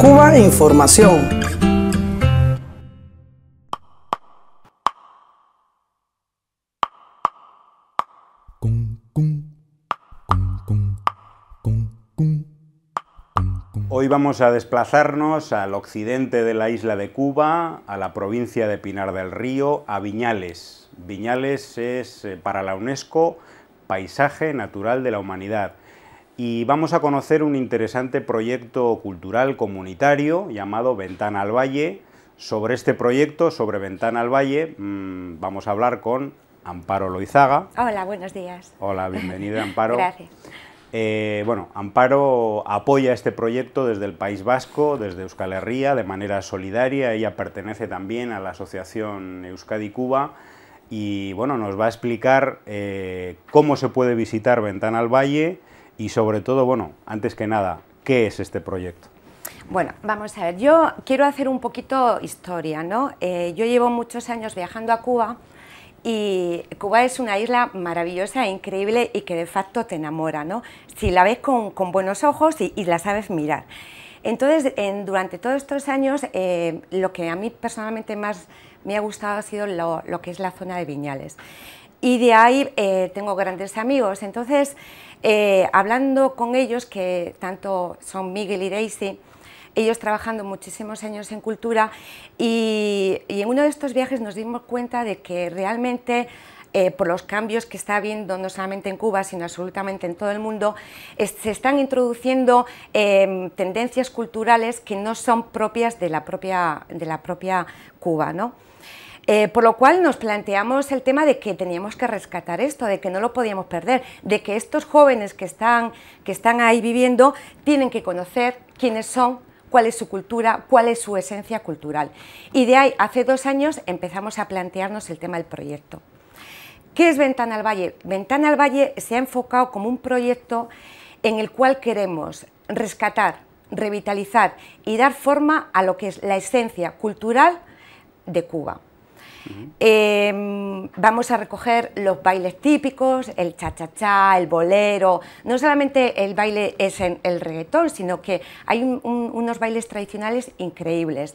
Cuba Información. Hoy vamos a desplazarnos al occidente de la isla de Cuba, a la provincia de Pinar del Río, a Viñales. Viñales es eh, para la UNESCO Paisaje Natural de la Humanidad y vamos a conocer un interesante proyecto cultural comunitario llamado Ventana al Valle. Sobre este proyecto, sobre Ventana al Valle, mm, vamos a hablar con Amparo Loizaga. Hola, buenos días. Hola, bienvenida Amparo. Gracias. Eh, bueno, Amparo apoya este proyecto desde el País Vasco, desde Euskal Herria, de manera solidaria. Ella pertenece también a la Asociación Euskadi-Cuba y bueno, nos va a explicar eh, cómo se puede visitar Ventana al Valle, y sobre todo, bueno, antes que nada, ¿qué es este proyecto? Bueno, vamos a ver, yo quiero hacer un poquito historia, ¿no? Eh, yo llevo muchos años viajando a Cuba y Cuba es una isla maravillosa e increíble y que de facto te enamora, ¿no? Si la ves con, buenos ojos y, la sabes mirar. Entonces, en, durante todos estos años, eh, lo que a mí personalmente más me ha gustado ha sido lo, que es la zona de Viñales. Y de ahí eh, tengo grandes amigos. Entonces, eh, hablando con ellos, que tanto son Miguel y Daisy, ellos trabajando muchísimos años en cultura y, en uno de estos viajes nos dimos cuenta de que realmente eh, por los cambios que está habiendo no solamente en Cuba, sino absolutamente en todo el mundo, se están introduciendo em, tendencias culturales que no son propias de la propia, de la propia Cuba. ¿no? Eh, por lo cual nos planteamos el tema de que teníamos que rescatar esto, de que no lo podíamos perder, de que estos jóvenes que están, que están ahí viviendo tienen que conocer quiénes son, cuál es su cultura, cuál es su esencia cultural. Y de ahí, hace dos años, empezamos a plantearnos el tema del proyecto. ¿Qué es Ventana al Valle? Ventana al Valle se ha enfocado como un proyecto en el cual queremos rescatar, revitalizar y dar forma a lo que es la esencia cultural de Cuba eh, vamos a recoger los bailes típicos, el cha-cha-cha, el bolero. No solamente el baile es en el reggaetón, sino que hay unos bailes tradicionales increíbles.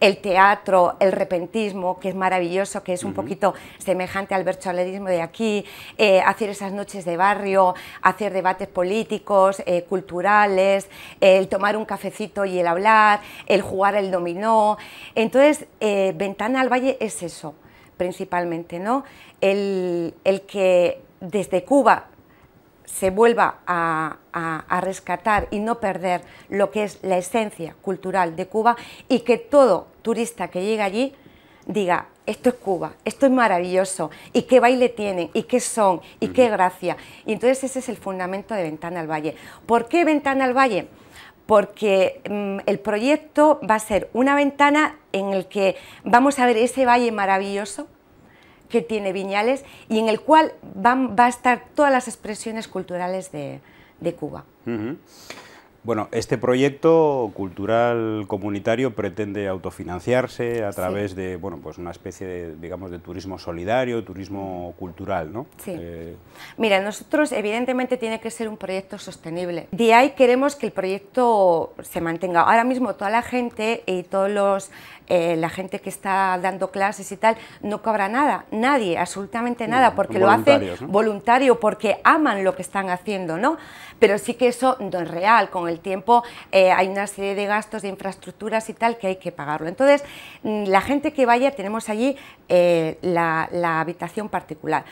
El teatro, el repentismo, que es maravilloso, que es un poquito semejante al bercholerismo de aquí, eh, hacer esas noches de barrio, hacer debates políticos, eh, culturales, el tomar un cafecito y el hablar, el jugar el dominó. Entonces, eh, Ventana al Valle es eso principalmente, ¿no? El, que desde Cuba se vuelva a, rescatar y no perder lo que es la esencia cultural de Cuba y que todo turista que llegue allí diga, esto es Cuba, esto es maravilloso, y qué baile tienen, y qué son, y qué gracia. Y entonces ese es el fundamento de Ventana al Valle. ¿Por qué Ventana al Valle? porque mm, el proyecto va a ser una ventana en el que vamos a ver ese valle maravilloso que tiene Viñales y en el cual van, va a estar todas las expresiones culturales de, Cuba. Bueno, este proyecto cultural comunitario pretende autofinanciarse a través de bueno, pues una especie de, digamos, de turismo solidario, turismo cultural, ¿no? Sí. Eh, Mira, nosotros evidentemente tiene que ser un proyecto sostenible. De ahí queremos que el proyecto se mantenga. Ahora mismo toda la gente y todos los eh, la gente que está dando clases y tal no cobra nada, nadie, absolutamente nada, porque lo hacen voluntario, porque aman lo que están haciendo, ¿no? Pero sí que eso no es real. Con el tiempo eh, hay una serie de gastos de infraestructuras y tal que hay que pagarlo. Entonces, mm, la gente que vaya, tenemos allí eh, la, habitación particular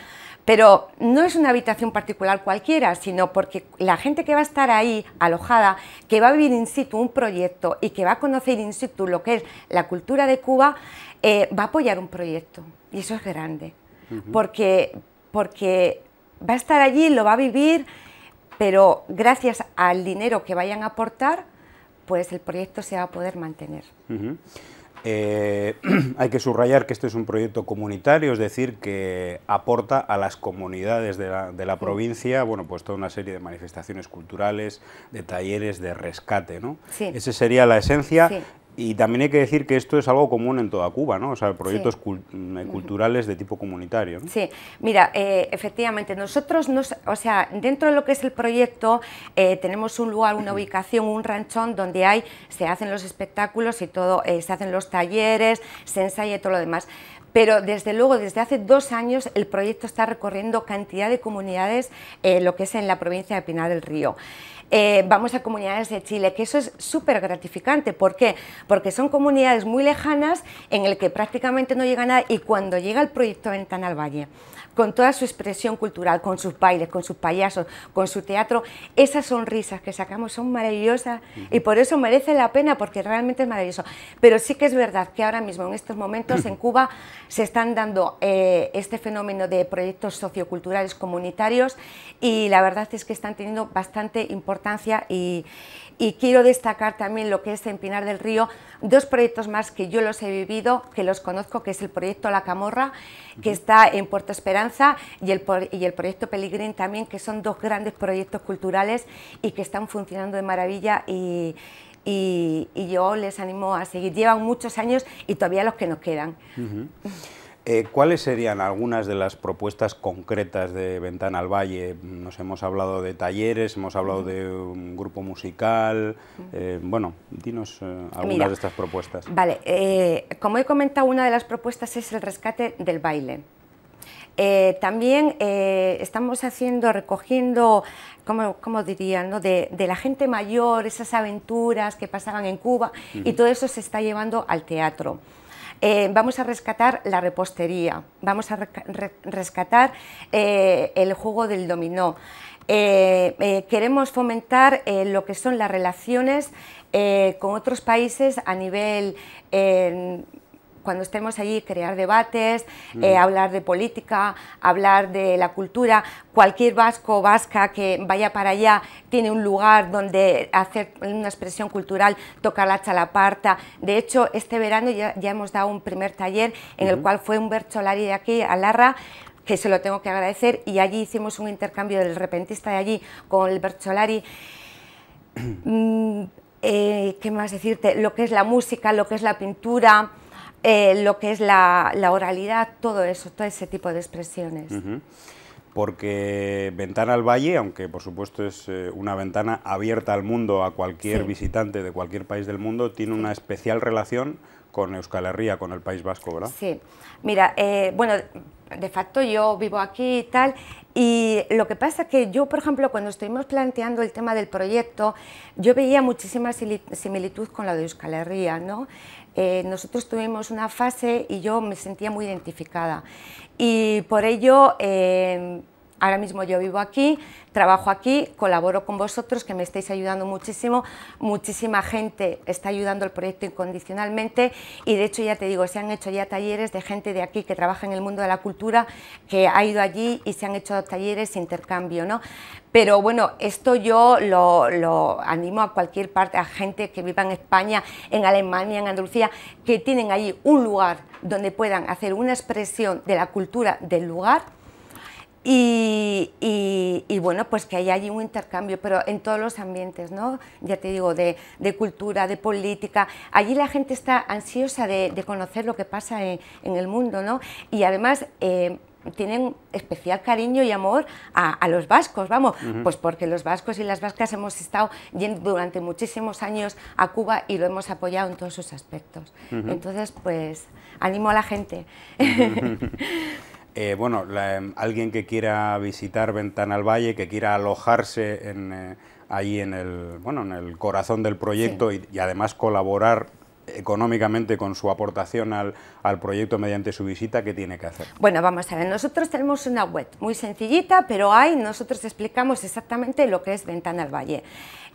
pero no es una habitación particular cualquiera, sino porque la gente que va a estar ahí alojada, que va a vivir in situ un proyecto y que va a conocer in situ lo que es la cultura de Cuba, eh, va a apoyar un proyecto. Y eso es grande, porque, porque va a estar allí, lo va a vivir pero gracias al dinero que vayan a aportar, pues el proyecto se va a poder mantener. Eh, hay que subrayar que este es un proyecto comunitario, es decir, que aporta a las comunidades de la, provincia, bueno, pues toda una serie de manifestaciones culturales, de talleres de rescate, ¿no? Esa sería la esencia. Y también hay que decir que esto es algo común en toda Cuba, ¿no? O sea, proyectos mm, culturales de tipo comunitario. Sí, mira, eh, efectivamente, nosotros, o sea, dentro de lo que es el proyecto, eh, tenemos un lugar, una ubicación, un ranchón donde hay, se hacen los espectáculos y todo, eh, se hacen los talleres, se ensaya y todo lo demás pero desde luego desde hace dos años el proyecto está recorriendo cantidad de comunidades, lo que es en la provincia de Pinar del Río. Eh, vamos a comunidades de Chile, que eso es súper gratificante. ¿Por qué? Porque son comunidades muy lejanas en el que prácticamente no llega nada y cuando llega el proyecto Ventana al Valle, con toda su expresión cultural, con sus bailes, con sus payasos, con su teatro, esas sonrisas que sacamos son maravillosas y por eso merece la pena porque realmente es maravilloso. Pero sí que es verdad que ahora mismo, en estos momentos, en Cuba se están dando eh, este fenómeno de proyectos socioculturales comunitarios y la verdad es que están teniendo bastante importancia y, y quiero destacar también lo que es en Pinar del Río, dos proyectos más que yo los he vivido, que los conozco, que es el proyecto La Camorra, que está en Puerto Esperanza, y el, y el proyecto Peligrín también, que son dos grandes proyectos culturales y que están funcionando de maravilla y, y, yo les animo a seguir. Llevan muchos años y todavía los que nos quedan. Eh, ¿Cuáles serían algunas de las propuestas concretas de Ventana al Valle? Nos hemos hablado de talleres, hemos hablado de un grupo musical. Eh, bueno, dinos eh, algunas de estas propuestas. Vale, como he comentado, una de las propuestas es el rescate del baile. Eh, también eh, estamos haciendo, recogiendo, como, como dirían, ¿no? de, la gente mayor, esas aventuras que pasaban en Cuba y todo eso se está llevando al teatro. Eh, vamos a rescatar la repostería, vamos a rescatar el juego del dominó. queremos fomentar lo que son las relaciones con otros países a nivel cuando estemos allí crear debates, eh, hablar de política, hablar de la cultura. Cualquier vasco o vasca que vaya para allá tiene un lugar donde hacer una expresión cultural, tocar la chalaparta. De hecho, este verano ya, hemos dado un primer taller en el cual fue un Bercholari de aquí, Alarra, que se lo tengo que agradecer, y allí hicimos un intercambio del repentista de allí con el Bercholari. Mm, eh, ¿Qué más decirte? Lo que es la música, lo que es la pintura, eh, lo que es la, oralidad, todo eso, todo ese tipo de expresiones. Porque Ventana al Valle, aunque por supuesto es eh, una ventana abierta al mundo, a cualquier visitante de cualquier país del mundo, tiene una especial relación con Euskal Herria, con el País Vasco, ¿verdad? Sí, mira, eh, bueno, de facto yo vivo aquí y tal, y lo que pasa es que yo, por ejemplo, cuando estuvimos planteando el tema del proyecto, yo veía muchísima similitud con la de Euskal Herria, ¿no? Eh, nosotros tuvimos una fase y yo me sentía muy identificada. Y por ello... Eh, ahora mismo yo vivo aquí, trabajo aquí, colaboro con vosotros, que me estáis ayudando muchísimo, muchísima gente está ayudando al proyecto incondicionalmente y de hecho ya te digo, se han hecho ya talleres de gente de aquí que trabaja en el mundo de la cultura, que ha ido allí y se han hecho talleres, intercambio, ¿no? Pero bueno, esto yo lo, lo animo a cualquier parte, a gente que viva en España, en Alemania, en Andalucía, que tienen allí un lugar donde puedan hacer una expresión de la cultura del lugar y, bueno, pues que hay allí un intercambio, pero en todos los ambientes, ¿no? Ya te digo, de, cultura, de política. Allí la gente está ansiosa de, conocer lo que pasa en, el mundo, ¿no? Y además... Eh, tienen especial cariño y amor a, los vascos, vamos, pues porque los vascos y las vascas hemos estado yendo durante muchísimos años a Cuba y lo hemos apoyado en todos sus aspectos. Entonces, pues animo a la gente. Eh, bueno, em, alguien que quiera visitar Ventana al Valle, que quiera alojarse eh, ahí en el, bueno, en el corazón del proyecto y, además colaborar económicamente con su aportación al, proyecto mediante su visita, ¿qué tiene que hacer? Bueno, vamos a ver, nosotros tenemos una web muy sencillita, pero ahí nosotros explicamos exactamente lo que es Ventana al Valle.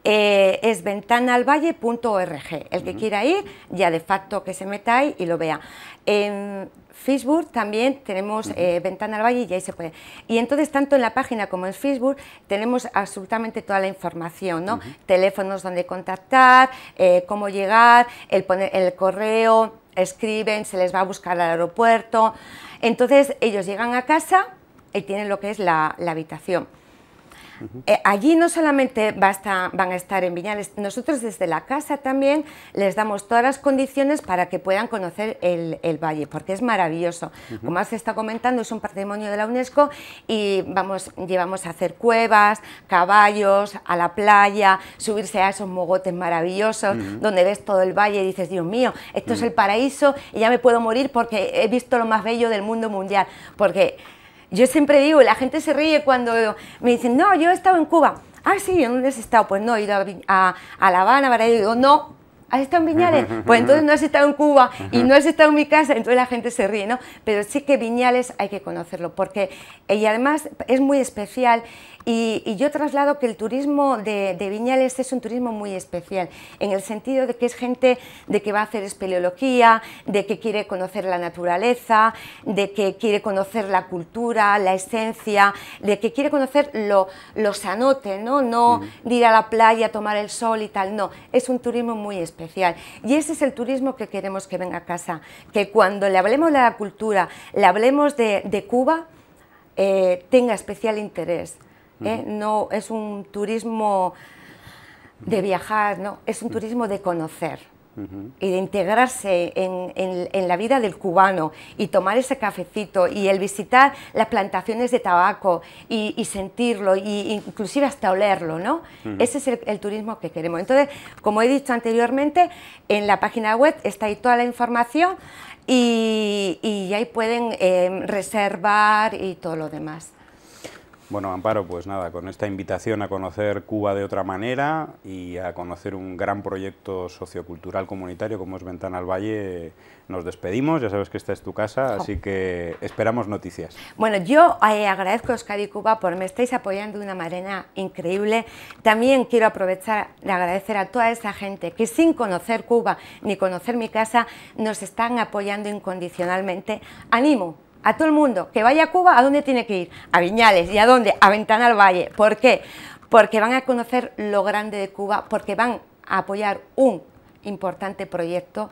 Eh, es ventanalvalle.org, el que quiera ir ya de facto que se meta ahí y lo vea em, Facebook también tenemos eh, Ventana al Valle y ahí se puede. Y entonces, tanto en la página como en Facebook, tenemos absolutamente toda la información, ¿no? Teléfonos donde contactar, eh, cómo llegar, el, el correo, escriben, se les va a buscar al aeropuerto. Entonces, ellos llegan a casa y tienen lo que es la, la habitación. Eh, allí no solamente van a estar en Viñales, nosotros desde la casa también les damos todas las condiciones para que puedan conocer el, valle, porque es maravilloso. Como has estado comentando, es un patrimonio de la UNESCO y vamos, llevamos a hacer cuevas, caballos, a la playa, subirse a esos mogotes maravillosos, donde ves todo el valle y dices, Dios mío, esto es el paraíso y ya me puedo morir porque he visto lo más bello del mundo mundial. Porque yo siempre digo, la gente se ríe cuando me dicen, no, yo he estado en Cuba. Ah, sí, dónde has estado? Pues no, he ido a, a, La Habana, para digo, no, ¿has estado en Viñales? Pues entonces no has estado en Cuba y no has estado en mi casa, entonces la gente se ríe, ¿no? Pero sí que Viñales hay que conocerlo, porque, eh, y además es muy especial, y, yo traslado que el turismo de, Viñales es un turismo muy especial, en el sentido de que es gente de que va a hacer espeleología, de que quiere conocer la naturaleza, de que quiere conocer la cultura, la esencia, de que quiere conocer lo, lo sanote, ¿no? No ir a la playa, a tomar el sol y tal, no, es un turismo muy especial. Y ese es el turismo que queremos que venga a casa, que cuando le hablemos de la cultura, le hablemos de, Cuba, eh, tenga especial interés. ¿eh? No es un turismo de viajar, no, es un turismo de conocer y de integrarse en, la vida del cubano y tomar ese cafecito y el visitar las plantaciones de tabaco y, sentirlo y inclusive hasta olerlo, ¿no? Ese es el, turismo que queremos. Entonces, como he dicho anteriormente, en la página web está ahí toda la información y, ahí pueden eh, reservar y todo lo demás. Bueno, Amparo, pues nada, con esta invitación a conocer Cuba de otra manera y a conocer un gran proyecto sociocultural comunitario como es Ventana al Valle, nos despedimos. Ya sabes que esta es tu casa, así que esperamos noticias. Bueno, yo eh, agradezco a Oscar y Cuba por me estáis apoyando de una manera increíble. También quiero aprovechar de agradecer a toda esa gente que sin conocer Cuba ni conocer mi casa nos están apoyando incondicionalmente. Animo a todo el mundo que vaya a Cuba, ¿a dónde tiene que ir? A Viñales. ¿Y a dónde? A Ventana al Valle. ¿Por qué? Porque van a conocer lo grande de Cuba, porque van a apoyar un importante proyecto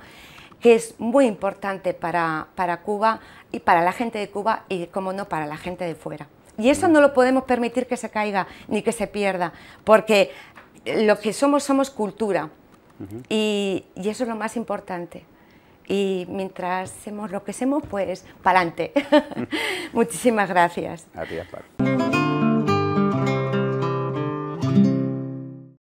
que es muy importante para, Cuba y para la gente de Cuba y, como no, para la gente de fuera. Y eso no lo podemos permitir que se caiga ni que se pierda, porque lo que somos somos cultura y eso es lo más importante y mientras hacemos lo que hacemos, pues para adelante. Muchísimas gracias. Adiós,